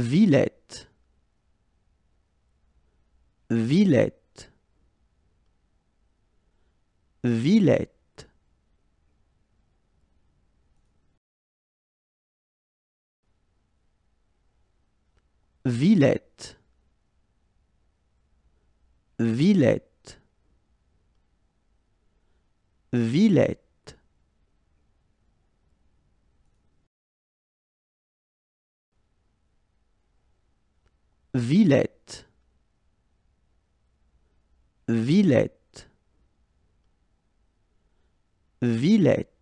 Villette, Villette, Villette. Villette, Villette, Villette. Villette, Villette, Villette.